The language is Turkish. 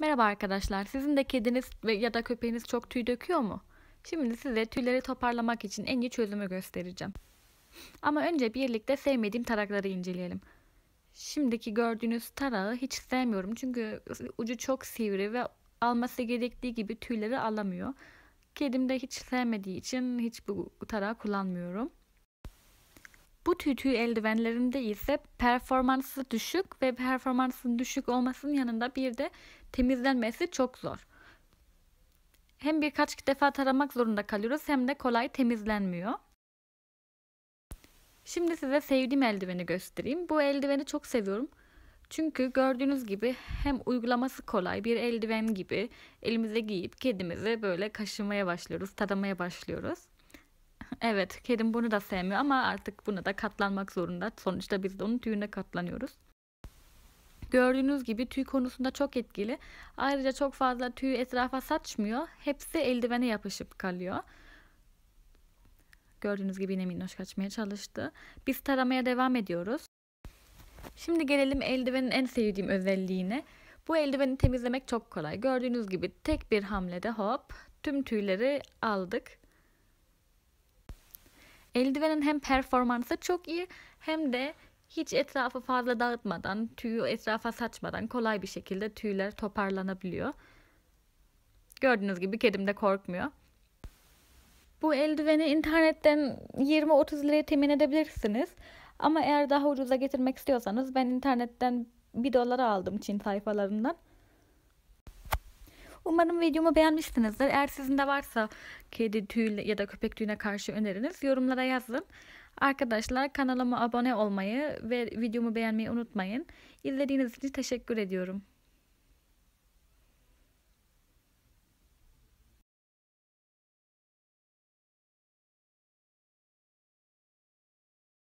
Merhaba arkadaşlar. Sizin de kediniz ve ya da köpeğiniz çok tüy döküyor mu? Şimdi size tüyleri toparlamak için en iyi çözümü göstereceğim. Ama önce birlikte sevmediğim tarakları inceleyelim. Şimdiki gördüğünüz tarağı hiç sevmiyorum. Çünkü ucu çok sivri ve alması gerektiği gibi tüyleri alamıyor. Kedim de hiç sevmediği için hiç bu tarağı kullanmıyorum. Bu tüy eldivenlerinde ise performansı düşük ve performansın düşük olmasının yanında bir de temizlenmesi çok zor. Hem birkaç defa taramak zorunda kalıyoruz hem de kolay temizlenmiyor. Şimdi size sevdiğim eldiveni göstereyim. Bu eldiveni çok seviyorum. Çünkü gördüğünüz gibi hem uygulaması kolay bir eldiven gibi elimize giyip kedimizi böyle kaşımaya başlıyoruz, taramaya başlıyoruz. Evet, kedim bunu da sevmiyor ama artık buna da katlanmak zorunda. Sonuçta biz de onun tüyüne katlanıyoruz. Gördüğünüz gibi tüy konusunda çok etkili. Ayrıca çok fazla tüy etrafa saçmıyor. Hepsi eldivene yapışıp kalıyor. Gördüğünüz gibi yine minnoş kaçmaya çalıştı. Biz taramaya devam ediyoruz. Şimdi gelelim eldivenin en sevdiğim özelliğine. Bu eldiveni temizlemek çok kolay. Gördüğünüz gibi tek bir hamlede hop tüm tüyleri aldık. Eldivenin hem performansı çok iyi hem de hiç etrafı fazla dağıtmadan, tüyü etrafa saçmadan kolay bir şekilde tüyler toparlanabiliyor. Gördüğünüz gibi kedim de korkmuyor. Bu eldiveni internetten 20-30 liraya temin edebilirsiniz. Ama eğer daha ucuza getirmek istiyorsanız ben internetten 1 dolara aldım Çin sayfalarından. Umarım videomu beğenmişsinizdir. Eğer sizin de varsa kedi tüyü ya da köpek tüyüne karşı öneriniz yorumlara yazın. Arkadaşlar kanalıma abone olmayı ve videomu beğenmeyi unutmayın. İzlediğiniz için teşekkür ediyorum.